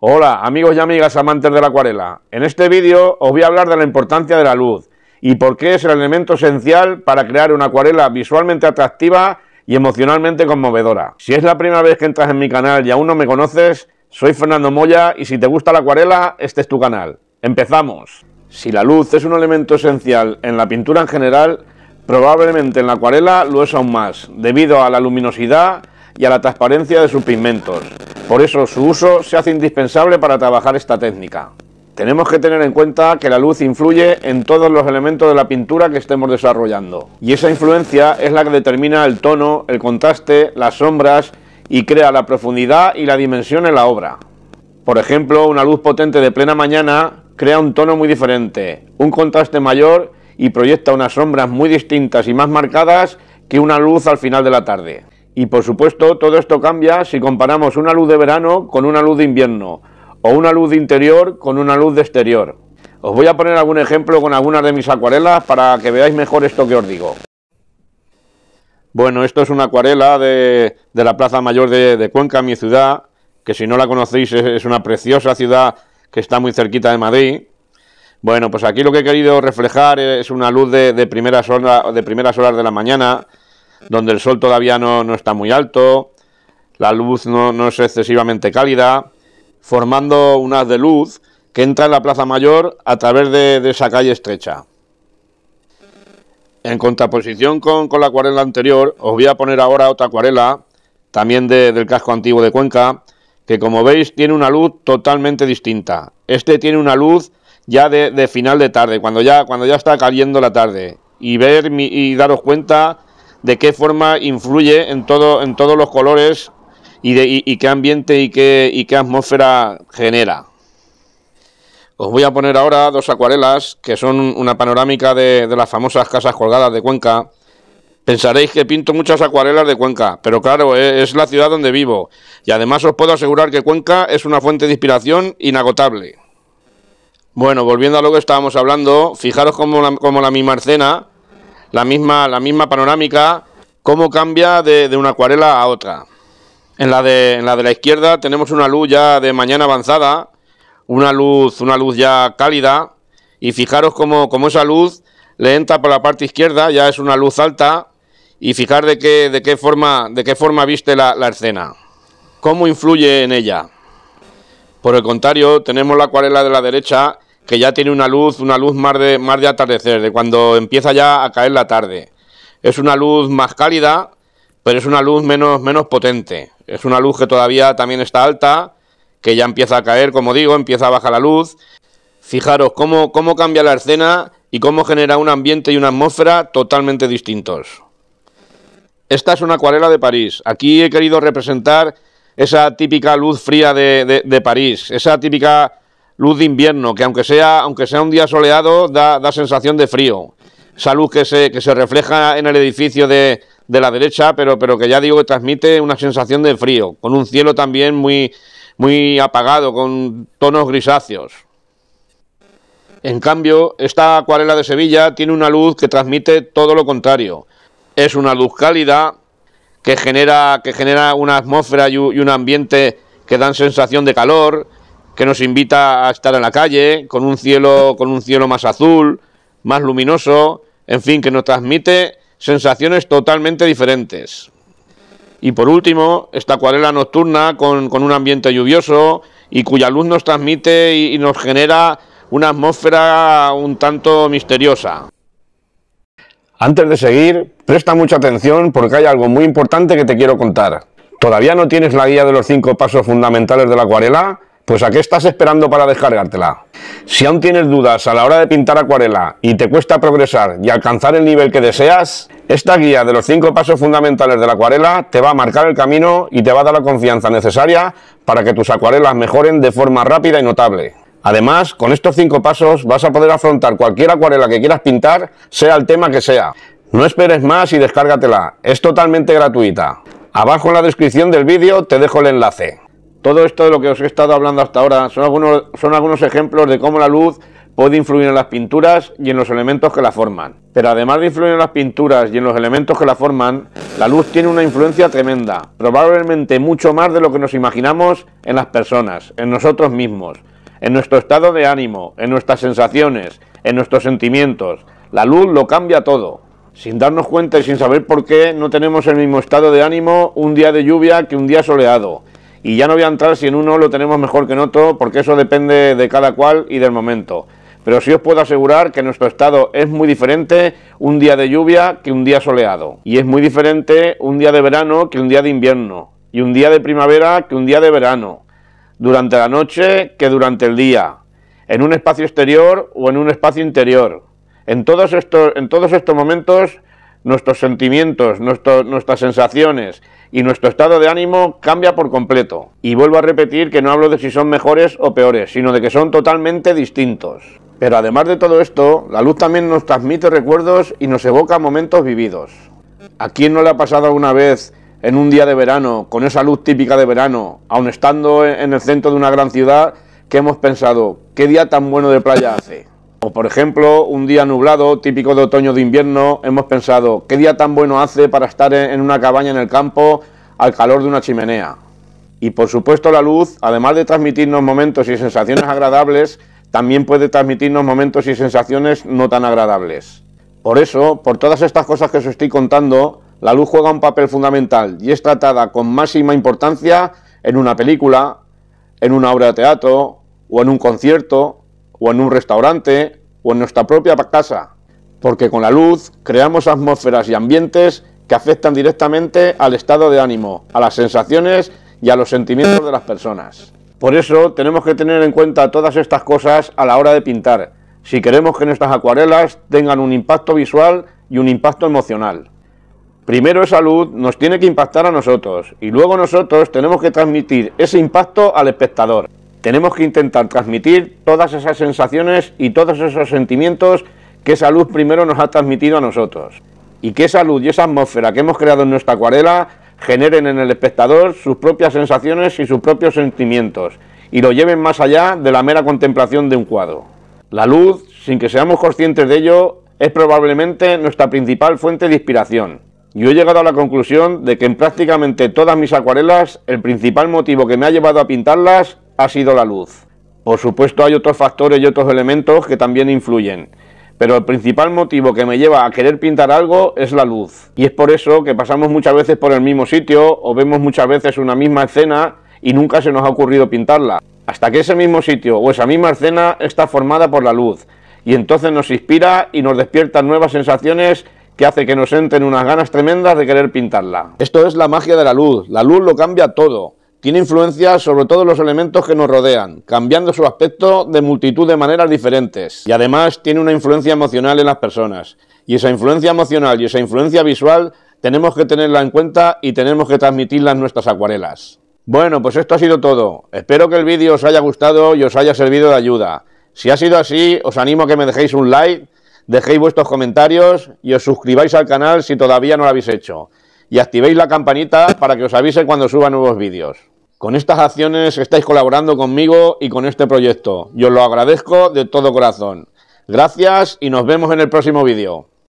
Hola amigos y amigas amantes de la acuarela. En este vídeo os voy a hablar de la importancia de la luz y por qué es el elemento esencial para crear una acuarela visualmente atractiva y emocionalmente conmovedora. Si es la primera vez que entras en mi canal y aún no me conoces, soy Fernando Moya y si te gusta la acuarela, este es tu canal. ¡Empezamos! Si la luz es un elemento esencial en la pintura en general, probablemente en la acuarela lo es aún más, debido a la luminosidad y a la transparencia de sus pigmentos. Por eso su uso se hace indispensable para trabajar esta técnica. Tenemos que tener en cuenta que la luz influye en todos los elementos de la pintura que estemos desarrollando. Y esa influencia es la que determina el tono, el contraste, las sombras y crea la profundidad y la dimensión en la obra. Por ejemplo, una luz potente de plena mañana crea un tono muy diferente, un contraste mayor y proyecta unas sombras muy distintas y más marcadas que una luz al final de la tarde. Y por supuesto, todo esto cambia si comparamos una luz de verano con una luz de invierno o una luz de interior con una luz de exterior. Os voy a poner algún ejemplo con algunas de mis acuarelas para que veáis mejor esto que os digo. Bueno, esto es una acuarela de, la Plaza Mayor de, Cuenca, mi ciudad, que si no la conocéis es, una preciosa ciudad que está muy cerquita de Madrid. Bueno, pues aquí lo que he querido reflejar es una luz de, primeras, horas, de primeras horas de la mañana, donde el sol todavía no, está muy alto, la luz no, es excesivamente cálida, formando un haz de luz que entra en la Plaza Mayor a través de, esa calle estrecha. En contraposición con, con, la acuarela anterior, os voy a poner ahora otra acuarela, también de, del casco antiguo de Cuenca, que como veis tiene una luz totalmente distinta. Este tiene una luz ya de, final de tarde, cuando ya, cuando ya está cayendo la tarde. Y ver y daros cuenta de qué forma influye en, todo, en todos los colores y, de, y, qué ambiente y qué, y qué atmósfera genera. Os voy a poner ahora dos acuarelas que son una panorámica de, de, las famosas casas colgadas de Cuenca. Pensaréis que pinto muchas acuarelas de Cuenca, pero claro, e, es, la ciudad donde vivo. Y además os puedo asegurar que Cuenca es una fuente de inspiración inagotable. Bueno, volviendo a lo que estábamos hablando, fijaros como la, la misma escena la misma, la misma panorámica, cómo cambia de, una acuarela a otra. En la, de, la de la izquierda tenemos una luz ya de mañana avanzada, una luz, una luz ya cálida, y fijaros cómo, cómo esa luz le entra por la parte izquierda, ya es una luz alta, y fijar de qué, de qué, forma, de qué forma viste la, la escena, cómo influye en ella. Por el contrario, tenemos la acuarela de la derecha que ya tiene una luz, una luz más de, de atardecer, de cuando empieza ya a caer la tarde. Es una luz más cálida, pero es una luz menos, menos potente. Es una luz que todavía también está alta, que ya empieza a caer, como digo, empieza a bajar la luz. Fijaros cómo, cómo cambia la escena y cómo genera un ambiente y una atmósfera totalmente distintos. Esta es una acuarela de París. Aquí he querido representar esa típica luz fría de, de París, esa típica luz de invierno, que aunque sea, aunque sea un día soleado, da, da sensación de frío. Esa luz que se, que se refleja en el edificio de, de la derecha, pero, pero que ya digo que transmite una sensación de frío, con un cielo también muy, muy apagado, con tonos grisáceos. En cambio, esta acuarela de Sevilla tiene una luz que transmite todo lo contrario. Es una luz cálida que genera, que genera una atmósfera y un ambiente que dan sensación de calor, que nos invita a estar en la calle, con un cielo, con un cielo más azul, más luminoso, en fin, que nos transmite sensaciones totalmente diferentes. Y por último, esta acuarela nocturna con, un ambiente lluvioso y cuya luz nos transmite y nos genera una atmósfera un tanto misteriosa. Antes de seguir, presta mucha atención porque hay algo muy importante que te quiero contar. ¿Todavía no tienes la guía de los cinco pasos fundamentales de la acuarela? Pues a qué estás esperando para descargártela. Si aún tienes dudas a la hora de pintar acuarela y te cuesta progresar y alcanzar el nivel que deseas, esta guía de los 5 pasos fundamentales de la acuarela te va a marcar el camino y te va a dar la confianza necesaria para que tus acuarelas mejoren de forma rápida y notable. Además, con estos 5 pasos vas a poder afrontar cualquier acuarela que quieras pintar, sea el tema que sea. No esperes más y descárgatela, es totalmente gratuita. Abajo en la descripción del vídeo te dejo el enlace. Todo esto de lo que os he estado hablando hasta ahora son algunos, son algunos ejemplos de cómo la luz puede influir en las pinturas y en los elementos que la forman. Pero además de influir en las pinturas y en los elementos que la forman, la luz tiene una influencia tremenda, probablemente mucho más de lo que nos imaginamos en las personas, en nosotros mismos, en nuestro estado de ánimo, en nuestras sensaciones, en nuestros sentimientos. La luz lo cambia todo. Sin darnos cuenta y sin saber por qué, no tenemos el mismo estado de ánimo un día de lluvia que un día soleado y ya no voy a entrar si en uno lo tenemos mejor que en otro, porque eso depende de cada cual y del momento. Pero sí os puedo asegurar que nuestro estado es muy diferente un día de lluvia que un día soleado. Y es muy diferente un día de verano que un día de invierno. Y un día de primavera que un día de verano. Durante la noche que durante el día. En un espacio exterior o en un espacio interior. En todos estos, en todos estos momentos, nuestros sentimientos, nuestras sensaciones, y nuestro estado de ánimo cambia por completo. Y vuelvo a repetir que no hablo de si son mejores o peores, sino de que son totalmente distintos. Pero además de todo esto, la luz también nos transmite recuerdos y nos evoca momentos vividos. ¿A quién no le ha pasado alguna vez en un día de verano, con esa luz típica de verano, aun estando en el centro de una gran ciudad, que hemos pensado, qué día tan bueno de playa hace? O por ejemplo, un día nublado, típico de otoño de invierno, hemos pensado, ¿qué día tan bueno hace para estar en una cabaña en el campo al calor de una chimenea? Y por supuesto la luz, además de transmitirnos momentos y sensaciones agradables, también puede transmitirnos momentos y sensaciones no tan agradables. Por eso, por todas estas cosas que os estoy contando, la luz juega un papel fundamental y es tratada con máxima importancia en una película, en una obra de teatro o en un concierto o en un restaurante, o en nuestra propia casa, porque con la luz creamos atmósferas y ambientes que afectan directamente al estado de ánimo, a las sensaciones y a los sentimientos de las personas. Por eso tenemos que tener en cuenta todas estas cosas a la hora de pintar, si queremos que nuestras acuarelas tengan un impacto visual y un impacto emocional. Primero esa luz nos tiene que impactar a nosotros y luego nosotros tenemos que transmitir ese impacto al espectador. Tenemos que intentar transmitir todas esas sensaciones y todos esos sentimientos que esa luz primero nos ha transmitido a nosotros. Y que esa luz y esa atmósfera que hemos creado en nuestra acuarela generen en el espectador sus propias sensaciones y sus propios sentimientos y lo lleven más allá de la mera contemplación de un cuadro. La luz, sin que seamos conscientes de ello, es probablemente nuestra principal fuente de inspiración. Yo he llegado a la conclusión de que en prácticamente todas mis acuarelas el principal motivo que me ha llevado a pintarlas ha sido la luz. Por supuesto hay otros factores y otros elementos que también influyen, pero el principal motivo que me lleva a querer pintar algo es la luz. Y es por eso que pasamos muchas veces por el mismo sitio o vemos muchas veces una misma escena y nunca se nos ha ocurrido pintarla. Hasta que ese mismo sitio o esa misma escena está formada por la luz y entonces nos inspira y nos despierta nuevas sensaciones que hace que nos entren unas ganas tremendas de querer pintarla. Esto es la magia de la luz, la luz lo cambia todo tiene influencia sobre todos los elementos que nos rodean, cambiando su aspecto de multitud de maneras diferentes. Y además tiene una influencia emocional en las personas. Y esa influencia emocional y esa influencia visual tenemos que tenerla en cuenta y tenemos que transmitirla en nuestras acuarelas. Bueno, pues esto ha sido todo. Espero que el vídeo os haya gustado y os haya servido de ayuda. Si ha sido así, os animo a que me dejéis un like, dejéis vuestros comentarios y os suscribáis al canal si todavía no lo habéis hecho y activéis la campanita para que os avise cuando suba nuevos vídeos. Con estas acciones estáis colaborando conmigo y con este proyecto. Yo os lo agradezco de todo corazón. Gracias y nos vemos en el próximo vídeo.